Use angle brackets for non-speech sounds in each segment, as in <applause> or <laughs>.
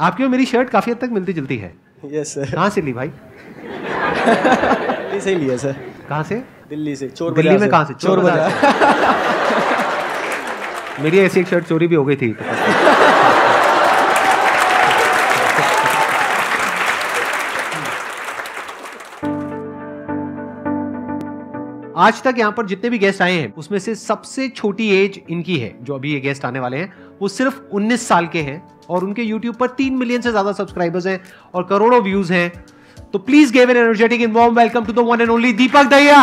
आपके में मेरी शर्ट काफ़ी हद तक मिलती जुलती है यस सर कहाँ से ली भाई दिल्ली से लिया सर कहाँ से दिल्ली से चोर दिल्ली में कहाँ से चोर बाजार मेरी ऐसी एक शर्ट चोरी भी हो गई थी आज तक यहाँ पर जितने भी गेस्ट आए हैं उसमें से सबसे छोटी एज इनकी है जो अभी ये गेस्ट आने वाले हैं वो सिर्फ 19 साल के हैं और उनके यूट्यूब पर तीन मिलियन से ज्यादा सब्सक्राइबर्स हैं और करोड़ों व्यूज हैं तो please gave an energetic in warm welcome to the one and only Deepak Dahiya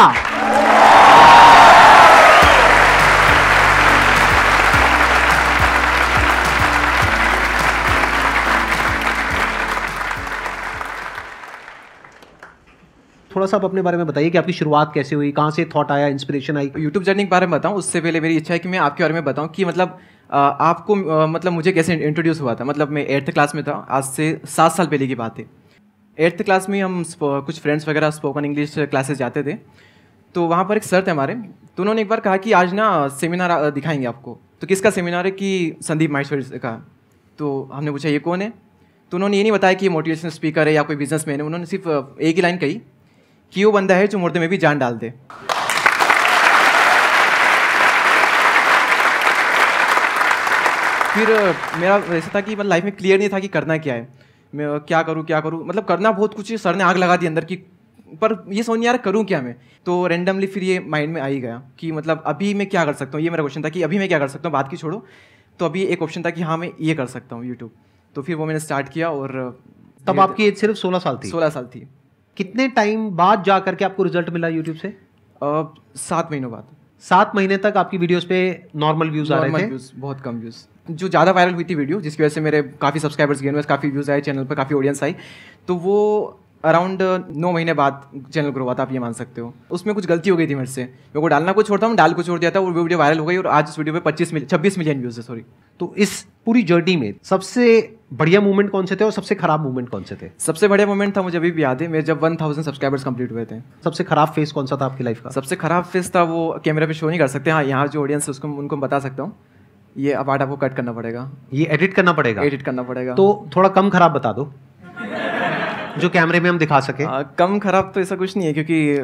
थोड़ा सा आप अपने बारे में बताइए कि आपकी शुरुआत कैसे हुई कहाँ से थॉट आया इंस्पिरेशन आई यूट्यूब जर्नी के बारे में बताऊँ उससे पहले मेरी इच्छा है कि मैं आपके बारे में बताऊँ कि मतलब आपको मतलब मुझे कैसे इंट्रोड्यूस हुआ था मतलब मैं एट्थ क्लास में था आज से सात साल पहले की बात है एट्थ क्लास में हम कुछ फ्रेंड्स वगैरह स्पोकन इंग्लिश क्लासेस जाते थे तो वहाँ पर एक सर थे हमारे तो उन्होंने एक बार कहा कि आज ना सेमिनार दिखाएंगे आपको तो किसका सेमिनार है कि संदीप माहेश्वरी का तो हमने पूछा ये कौन है तो उन्होंने ये नहीं बताया कि मोटिवेशनल स्पीकर है या कोई मैन है उन्होंने सिर्फ एक ही लाइन कही कि वो बंदा है जो मुर्दे में भी जान डाल दे फिर मेरा ऐसा था कि मतलब लाइफ में क्लियर नहीं था कि करना क्या है मैं क्या करूँ क्या करूँ मतलब करना बहुत कुछ सर ने आग लगा दी अंदर की पर ये समझ यार करूँ क्या मैं तो रेंडमली फिर ये माइंड में आ ही गया कि मतलब अभी मैं क्या कर सकता हूँ ये मेरा क्वेश्चन था कि अभी मैं क्या कर सकता हूँ बात की छोड़ो तो अभी एक ऑप्शन था कि हाँ मैं ये कर सकता हूँ यूट्यूब तो फिर वो मैंने स्टार्ट किया और तब आपकी एज सिर्फ सोलह साल थी सोलह साल थी कितने टाइम बाद जा करके आपको रिजल्ट मिला यूट्यूब से uh, सात महीनों बाद सात महीने तक आपकी वीडियोस पे नॉर्मल व्यूज आ रहे थे बहुत कम व्यूज जो ज़्यादा वायरल हुई थी वीडियो जिसकी वजह से मेरे काफ़ी सब्सक्राइबर्स गेन हुए काफ़ी व्यूज़ आए चैनल पर काफ़ी ऑडियंस आई तो वो अराउंड uh, नौ महीने बाद चैनल ग्रो हुआ था आप ये मान सकते हो उसमें कुछ गलती हो गई थी मेरे से मेरे को डालना को छोड़ता हूँ डाल को छोड़ दिया था वो वीडियो वायरल हो गई और आज इस वीडियो पे पच्चीस मिलियन छब्बीस मिलियन व्यूज है सॉरी तो इस पूरी जर्नी में सबसे बढ़िया मूवमेंट कौन से थे और सबसे खराब मूवमेंट कौन से थे सबसे बढ़िया मूवमेंट था मुझे अभी भी याद है मेरे जब वन थाउजेंड सब्सक्राइबर्स कंप्लीट हुए थे सबसे खराब फेस कौन सा था आपकी लाइफ का सबसे खराब फेस था वो कैमरा पे शो नहीं कर सकते हाँ यहाँ जो ऑडियंस है उसको उनको बता सकता हूँ ये पार्ट आपको कट करना पड़ेगा ये एडिट करना पड़ेगा एडिट करना पड़ेगा तो थोड़ा कम खराब बता दो जो कैमरे में हम दिखा सके आ, हाँ, कम खराब तो ऐसा कुछ नहीं है क्योंकि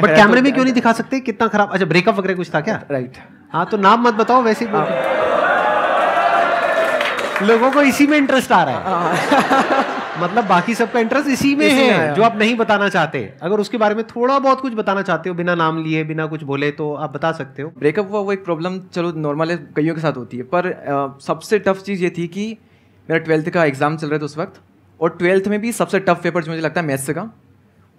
बट तो कैमरे में क्यों नहीं दिखा सकते कितना खराब अच्छा ब्रेकअप वगैरह कुछ था क्या राइट हाँ तो नाम मत बताओ वैसे लोगों को इसी में इंटरेस्ट आ रहा है हाँ। मतलब बाकी सबका इंटरेस्ट इसी में इसी है जो आप नहीं बताना चाहते अगर उसके बारे में थोड़ा बहुत कुछ बताना चाहते हो बिना नाम लिए बिना कुछ बोले तो आप बता सकते हो ब्रेकअप हुआ वो एक प्रॉब्लम चलो नॉर्मल है कईयों के साथ होती है पर आ, सबसे टफ चीज़ ये थी कि मेरा ट्वेल्थ का एग्ज़ाम चल रहा था उस वक्त और ट्वेल्थ में भी सबसे टफ पेपर जो मुझे लगता है मैथ्स का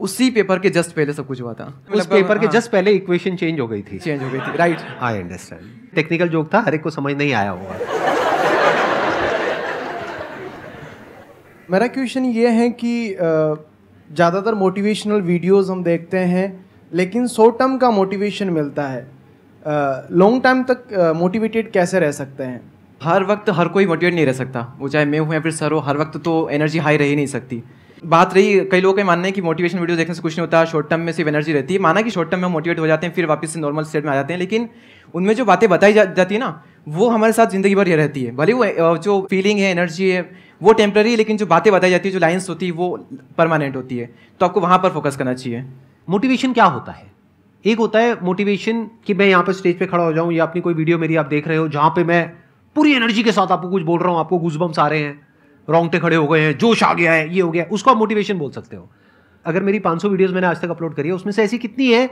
उसी पेपर के जस्ट पहले सब कुछ हुआ था उस पेपर मतलब, के जस्ट हाँ। पहले इक्वेशन चेंज हो गई थी चेंज हो गई थी right I understand technical joke था हर एक को समझ नहीं आया होगा मेरा क्वेश्चन ये है कि ज़्यादातर मोटिवेशनल वीडियोस हम देखते हैं लेकिन शॉर्ट टर्म का मोटिवेशन मिलता है लॉन्ग टाइम तक मोटिवेटेड कैसे रह सकते हैं हर वक्त हर कोई मोटिवेट नहीं रह सकता वो चाहे मैं हूँ या फिर सर हो हर वक्त तो एनर्जी हाई रह ही नहीं सकती बात रही कई लोगों का मानना है कि मोटिवेशन वीडियो देखने से कुछ नहीं होता शॉर्ट टर्म में सिर्फ एनर्जी रहती है माना कि शॉर्ट टर्म में मोटिवेट हो जाते हैं फिर वापस से नॉर्मल स्टेट में आ जाते हैं लेकिन उनमें जो बातें बताई जा, जाती है ना वो हमारे साथ ज़िंदगी भर रहती है भले वो जो फीलिंग है एनर्जी है वो टेम्प्रेरी लेकिन जो बातें बताई जाती है जो लाइन्स होती है वो परमानेंट होती है तो आपको वहाँ पर फोकस करना चाहिए मोटिवेशन क्या होता है एक होता है मोटिवेशन कि मैं यहाँ पर स्टेज पर खड़ा हो जाऊँ या अपनी कोई वीडियो मेरी आप देख रहे हो जहाँ पर मैं पूरी एनर्जी के साथ आपको कुछ बोल रहा हूं आपको गुजबम्स आ रहे हैं रोंगटे खड़े हो गए हैं जोश आ गया है ये हो गया उसको आप मोटिवेशन बोल सकते हो अगर मेरी 500 वीडियोस मैंने आज तक अपलोड करी है उसमें से ऐसी कितनी है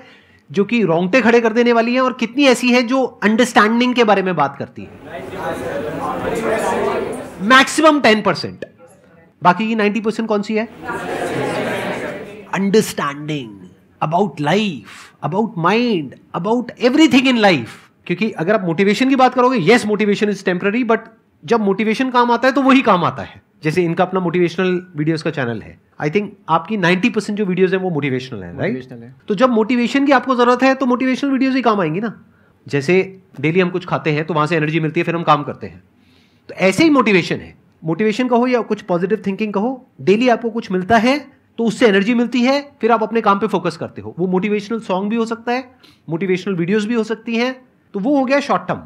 जो कि रोंगटे खड़े कर देने वाली है और कितनी ऐसी है जो अंडरस्टैंडिंग के बारे में बात करती है मैक्सिमम टेन परसेंट बाकी की परसेंट कौन सी है understanding about life about mind about everything in life क्योंकि अगर आप मोटिवेशन की बात करोगे yes motivation is temporary but जब मोटिवेशन काम आता है तो वही काम आता है जैसे इनका अपना मोटिवेशनल वीडियोस का चैनल है आई थिंक आपकी 90 परसेंट जो वीडियोस है वो मोटिवेशनल है राइट right? तो जब मोटिवेशन की आपको जरूरत है तो मोटिवेशनल वीडियोस ही काम आएंगी ना जैसे डेली हम कुछ खाते हैं तो वहां से एनर्जी मिलती है फिर हम काम करते हैं तो ऐसे ही मोटिवेशन है मोटिवेशन कहो या कुछ पॉजिटिव थिंकिंग कहो डेली आपको कुछ मिलता है तो उससे एनर्जी मिलती है फिर आप अपने काम पे फोकस करते हो वो मोटिवेशनल सॉन्ग भी हो सकता है मोटिवेशनल वीडियोस भी हो सकती हैं तो वो हो गया शॉर्ट टर्म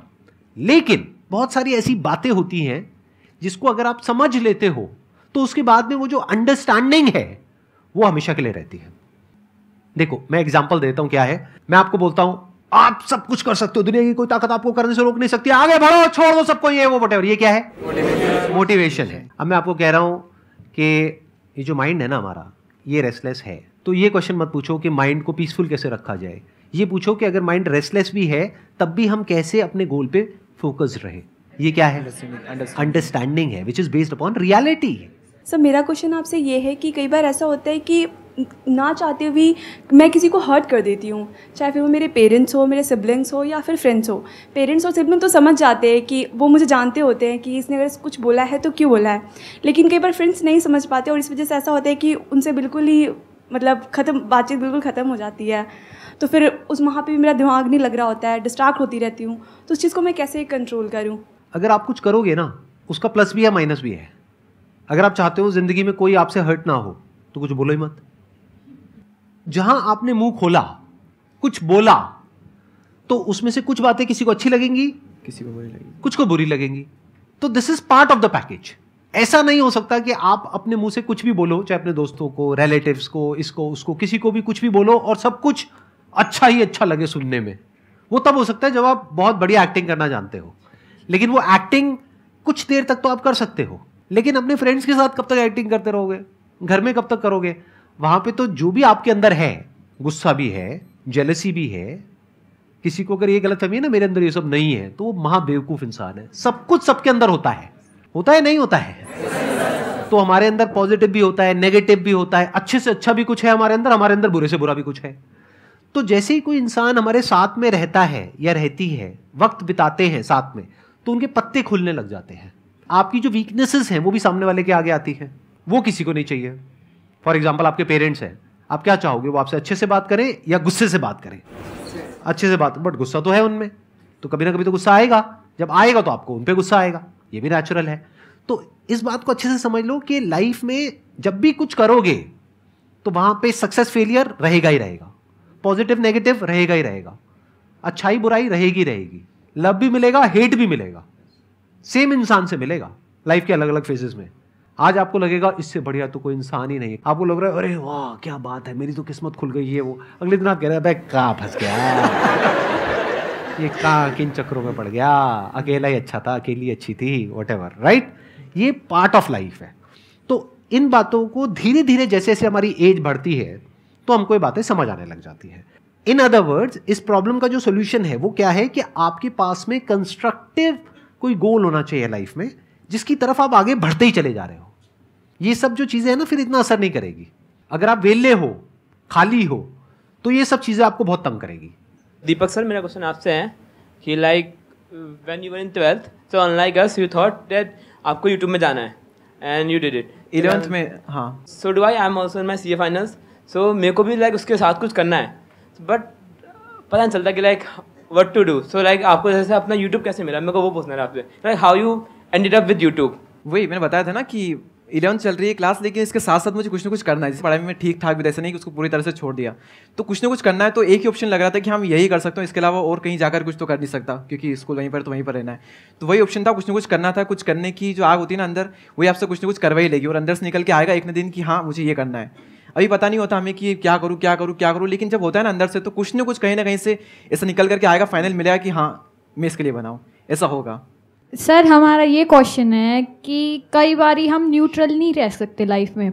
लेकिन बहुत सारी ऐसी बातें होती हैं जिसको अगर आप समझ लेते हो तो उसके बाद में वो जो अंडरस्टैंडिंग है वो हमेशा के लिए रहती है देखो मैं एग्जाम्पल देता हूं क्या है मैं आपको बोलता हूं आप सब कुछ कर सकते हो दुनिया की कोई ताकत आपको करने से रोक नहीं सकती आगे बढ़ो छोड़ दो सबको ये वो बटेवर ये क्या है मोटिवेशन है अब मैं आपको कह रहा हूं कि ये जो माइंड है ना हमारा ये रेस्टलेस है तो ये क्वेश्चन मत पूछो कि माइंड को पीसफुल कैसे रखा जाए ये पूछो कि अगर माइंड रेस्टलेस भी है तब भी हम कैसे अपने गोल पे फोकस रहे ये क्या है अंडरस्टैंडिंग है which is based upon reality sir मेरा क्वेश्चन आपसे ये है कि कई बार ऐसा होता है कि ना चाहते हुए मैं किसी को हर्ट कर देती हूँ चाहे फिर वो मेरे पेरेंट्स हो मेरे सिबलिंग्स हो या फिर फ्रेंड्स हो पेरेंट्स और सिबलिंग तो समझ जाते हैं कि वो मुझे जानते होते हैं कि इसने अगर कुछ बोला है तो क्यों बोला है लेकिन कई बार फ्रेंड्स नहीं समझ पाते और इस वजह से ऐसा होता है कि उनसे बिल्कुल ही मतलब ख़त्म बातचीत बिल्कुल ख़त्म हो जाती है तो फिर उस वहाँ पर मेरा दिमाग नहीं लग रहा होता है डिस्ट्रैक्ट होती रहती हूँ तो उस चीज़ को मैं कैसे कंट्रोल करूँ अगर आप कुछ करोगे ना उसका प्लस भी है माइनस भी है अगर आप चाहते हो ज़िंदगी में कोई आपसे हर्ट ना हो तो कुछ बोलो ही मत जहां आपने मुंह खोला कुछ बोला तो उसमें से कुछ बातें किसी को अच्छी लगेंगी किसी को बुरी लगेंगी कुछ को बुरी लगेंगी तो this is part of the package ऐसा नहीं हो सकता कि आप अपने मुंह से कुछ भी बोलो चाहे अपने दोस्तों को रिलेटिव्स को इसको उसको किसी को भी कुछ भी बोलो और सब कुछ अच्छा ही अच्छा लगे सुनने में वो तब हो सकता है जब आप बहुत बढ़िया एक्टिंग करना जानते हो लेकिन वो एक्टिंग कुछ देर तक तो आप कर सकते हो लेकिन अपने फ्रेंड्स के साथ कब तक एक्टिंग करते रहोगे घर में कब तक करोगे वहां पे तो जो भी आपके अंदर है गुस्सा भी है जेलसी भी है किसी को अगर ये गलत है ना मेरे अंदर ये सब नहीं है तो वो महाबेवकूफ़ इंसान है सब कुछ सबके अंदर होता है होता है नहीं होता है तो हमारे अंदर पॉजिटिव भी होता है नेगेटिव भी होता है अच्छे से अच्छा भी कुछ है हमारे अंदर हमारे अंदर बुरे से बुरा भी कुछ है तो जैसे ही कोई इंसान हमारे साथ में रहता है या रहती है वक्त बिताते हैं साथ में तो उनके पत्ते खुलने लग जाते हैं आपकी जो वीकनेसेस हैं वो भी सामने वाले के आगे आती हैं वो किसी को नहीं चाहिए फॉर एग्जाम्पल आपके पेरेंट्स हैं आप क्या चाहोगे वो आपसे अच्छे से बात करें या गुस्से से बात करें अच्छे से बात बट गुस्सा तो है उनमें तो कभी ना कभी तो गुस्सा आएगा जब आएगा तो आपको उन पर गुस्सा आएगा ये भी नेचुरल है तो इस बात को अच्छे से समझ लो कि लाइफ में जब भी कुछ करोगे तो वहाँ पे सक्सेस फेलियर रहेगा ही रहेगा पॉजिटिव नेगेटिव रहेगा ही रहेगा अच्छाई बुराई रहेगी रहेगी लव भी मिलेगा हेट भी मिलेगा सेम इंसान से मिलेगा लाइफ के अलग अलग फेजेस में आज आपको लगेगा इससे बढ़िया तो कोई इंसान ही नहीं आपको लग रहा है अरे वाह क्या बात है मेरी तो किस्मत खुल गई है वो अगले दिन आप कह रहे हैं कहाँ फंस गया <laughs> ये कहाँ किन चक्रों में पड़ गया अकेला ही अच्छा था अकेली अच्छी थी वट राइट ये पार्ट ऑफ लाइफ है तो इन बातों को धीरे धीरे जैसे जैसे हमारी एज बढ़ती है तो हमको ये बातें समझ आने लग जाती है इन अदर वर्ड्स इस प्रॉब्लम का जो सोल्यूशन है वो क्या है कि आपके पास में कंस्ट्रक्टिव कोई गोल होना चाहिए लाइफ में जिसकी तरफ आप आगे बढ़ते ही चले जा रहे हो ये सब जो चीज़ें हैं ना फिर इतना असर नहीं करेगी अगर आप वेले हो खाली हो तो ये सब चीज़ें आपको बहुत तंग करेगी दीपक सर मेरा क्वेश्चन आपसे है कि like when you were in twelfth so unlike us you thought that आपको यूट्यूब में जाना है and you did it eleventh में हाँ so do I I am also in my C A finals so so, मेरे को भी like उसके साथ कुछ करना है बट पता नहीं चलता कि like what to do so like आपको जैसे अपना यूट्यूब कैसे मिला मेरे को वो पूछना है आपसे like how you ended up with YouTube वही मैंने बताया था ना कि इलेवन चल रही है क्लास लेकिन इसके साथ साथ मुझे कुछ ना कुछ करना है जैसे पढ़ाई में ठीक ठाक भी ऐसा नहीं कि उसको पूरी तरह से छोड़ दिया तो कुछ ना कुछ करना है तो एक ही ऑप्शन लग रहा था कि हम यही कर सकते हैं इसके अलावा और कहीं जाकर कुछ तो कर नहीं सकता क्योंकि स्कूल वहीं पर तो वहीं पर रहना है तो वही ऑप्शन था कुछ ना कुछ करना था कुछ करने की जो आग होती है ना अंदर वही आपसे कुछ ना कुछ करवा ही लेगी और अंदर से निकल के आएगा एक ना दिन कि हाँ मुझे ये करना है अभी पता नहीं होता हमें कि क्या करूँ क्या करूँ क्या करूँ लेकिन जब होता है ना अंदर से तो कुछ ना कुछ कहीं ना कहीं से ऐसा निकल करके आएगा फाइनल मिलेगा कि हाँ मैं इसके लिए बनाऊँ ऐसा होगा सर हमारा ये क्वेश्चन है कि कई बार हम न्यूट्रल नहीं रह सकते लाइफ में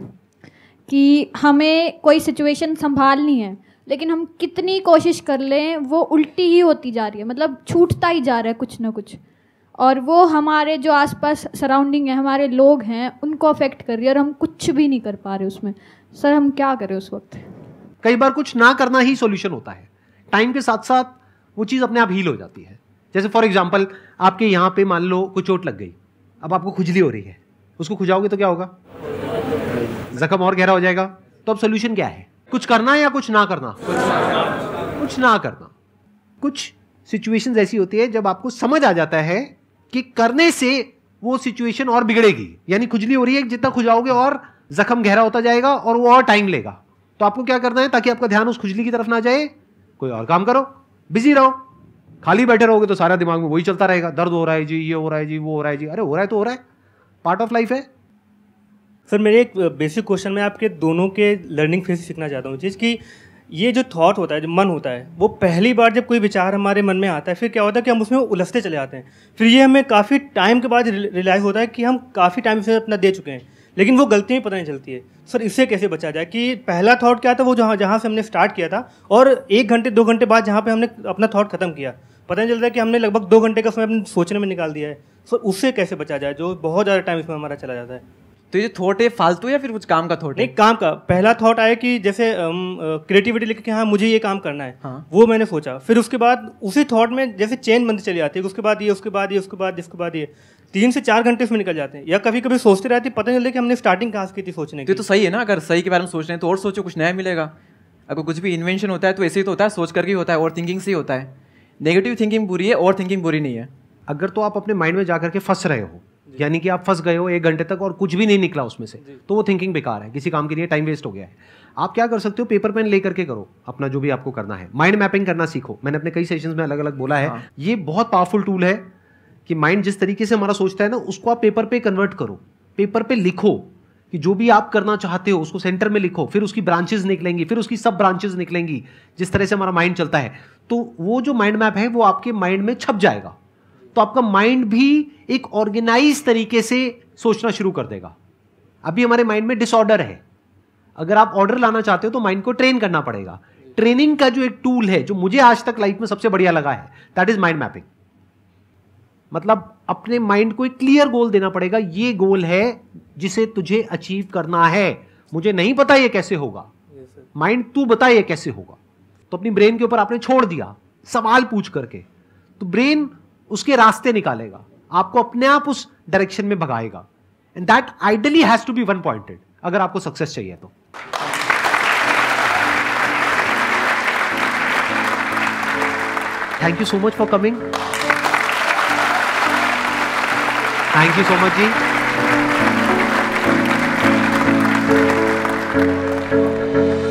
कि हमें कोई सिचुएशन संभालनी है लेकिन हम कितनी कोशिश कर लें वो उल्टी ही होती जा रही है मतलब छूटता ही जा रहा है कुछ ना कुछ और वो हमारे जो आसपास सराउंडिंग है हमारे लोग हैं उनको अफेक्ट कर रही है और हम कुछ भी नहीं कर पा रहे उसमें सर हम क्या करें उस वक्त कई बार कुछ ना करना ही सोल्यूशन होता है टाइम के साथ साथ वो चीज़ अपने आप हील हो जाती है जैसे फॉर एग्जाम्पल आपके यहाँ पे मान लो कोई चोट लग गई अब आपको खुजली हो रही है उसको खुजाओगे तो क्या होगा जख्म और गहरा हो जाएगा तो अब सोल्यूशन क्या है कुछ करना या कुछ ना करना कुछ ना करना कुछ सिचुएशन ऐसी होती है जब आपको समझ आ जाता है कि करने से वो सिचुएशन और बिगड़ेगी यानी खुजली हो रही है जितना खुजाओगे और जख्म गहरा होता जाएगा और वो और टाइम लेगा तो आपको क्या करना है ताकि आपका ध्यान उस खुजली की तरफ ना जाए कोई और काम करो बिजी रहो खाली बैठे रहोगे तो सारा दिमाग में वही चलता रहेगा दर्द हो रहा है जी ये हो रहा है जी वो हो रहा है जी अरे हो रहा है तो हो रहा है पार्ट ऑफ लाइफ है सर मेरे एक बेसिक क्वेश्चन में आपके दोनों के लर्निंग फेज सीखना चाहता हूँ जिसकी ये जो थॉट होता है जो मन होता है वो पहली बार जब कोई विचार हमारे मन में आता है फिर क्या होता है कि हम उसमें उलझते चले जाते हैं फिर ये हमें काफ़ी टाइम के बाद रिलाइज होता है कि हम काफ़ी टाइम से अपना दे चुके हैं लेकिन वो गलतियाँ पता नहीं चलती है सर इससे कैसे बचा जाए कि पहला थॉट क्या था वो जहाँ जहाँ से हमने स्टार्ट किया था और एक घंटे दो घंटे बाद जहाँ पे हमने अपना थॉट खत्म किया पता नहीं चलता कि हमने लगभग दो घंटे का समय अपने सोचने में निकाल दिया है सर उससे कैसे बचा जाए जो बहुत ज़्यादा टाइम इसमें हमारा चला जाता है तो ये थॉट है फालतू या फिर कुछ काम का थॉट है नहीं काम का पहला थॉट आया कि जैसे क्रिएटिविटी लेके कि हाँ मुझे ये काम करना है हाँ। वो मैंने सोचा फिर उसके बाद उसी थॉट में जैसे चेन बंद चली जाती है उसके बाद ये उसके बाद ये उसके बाद इसके बाद ये तीन से चार घंटे उसमें निकल जाते हैं या कभी कभी सोचते रहते पता नहीं चले कि हमने स्टार्टिंग कहाँ की थी सोचने तो की तो सही है ना अगर सही के बारे में सोच रहे हैं तो और सोचो कुछ नया मिलेगा अगर कुछ भी इन्वेंशन होता है तो ऐसे ही तो होता है सोच करके होता है और थिंकिंग से ही होता है नेगेटिव थिंकिंग बुरी है और थिंकिंग बुरी नहीं है अगर तो आप अपने माइंड में जा करके फंस रहे हो यानी कि आप फंस गए हो एक घंटे तक और कुछ भी नहीं निकला उसमें से तो वो थिंकिंग बेकार है किसी काम के लिए टाइम वेस्ट हो गया है आप क्या कर सकते हो पेपर पेन लेकर के करो अपना जो भी आपको करना है माइंड मैपिंग करना सीखो मैंने अपने कई सेशन में अलग अलग बोला है हाँ। ये बहुत पावरफुल टूल है कि माइंड जिस तरीके से हमारा सोचता है ना उसको आप पेपर पे कन्वर्ट करो पेपर पे लिखो कि जो भी आप करना चाहते हो उसको सेंटर में लिखो फिर उसकी ब्रांचेस निकलेंगी फिर उसकी सब ब्रांचेस निकलेंगी जिस तरह से हमारा माइंड चलता है तो वो जो माइंड मैप है वो आपके माइंड में छप जाएगा तो आपका माइंड भी एक ऑर्गेनाइज तरीके से सोचना शुरू कर देगा अभी हमारे माइंड में डिसऑर्डर है अगर आप ऑर्डर लाना चाहते हो तो माइंड को ट्रेन करना पड़ेगा ट्रेनिंग का जो एक टूल है जो मुझे आज तक लाइफ में सबसे बढ़िया लगा है दैट इज माइंड मैपिंग मतलब अपने माइंड को एक क्लियर गोल देना पड़ेगा ये गोल है जिसे तुझे अचीव करना है मुझे नहीं पता ये कैसे होगा माइंड yes, तू बता ये कैसे होगा तो अपनी ब्रेन के ऊपर आपने छोड़ दिया सवाल पूछ करके तो ब्रेन उसके रास्ते निकालेगा आपको अपने आप उस डायरेक्शन में भगाएगा and that ideally has to be one pointed अगर आपको सक्सेस चाहिए तो thank you so much for coming thank you so much जी thank you